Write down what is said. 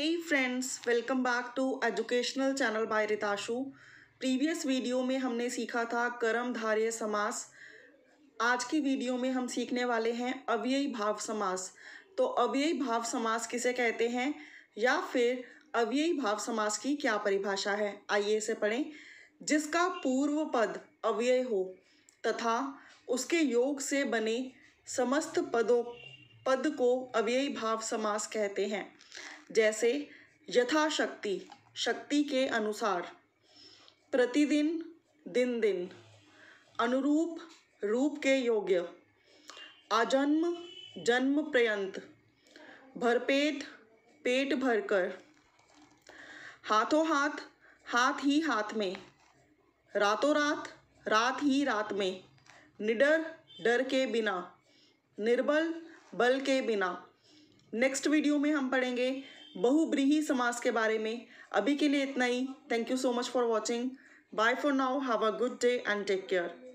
Hey friends, welcome back to educational channel by Ritashu. Previous video में हमने सीखा था कर्म धार्य समास आज की वीडियो में हम सीखने वाले हैं अव्ययी भाव समास तो अव्ययी भाव समास किसे कहते हैं या फिर अव्ययी भाव समास की क्या परिभाषा है आइए इसे पढ़ें जिसका पूर्व पद अव्यय हो तथा उसके योग से बने समस्त पदों पद को अव्ययी भाव समास कहते हैं जैसे यथाशक्ति शक्ति के अनुसार प्रतिदिन दिन दिन अनुरूप रूप के योग्य आजन्म जन्म पर्यंत भरपेट पेट भरकर हाथों हाथ हाथ ही हाथ में रातों रात रात ही रात में निडर डर के बिना निर्बल बल के बिना नेक्स्ट वीडियो में हम पढ़ेंगे बहुब्रीही समास के बारे में अभी के लिए इतना ही thank you so much for watching bye for now have a good day and take care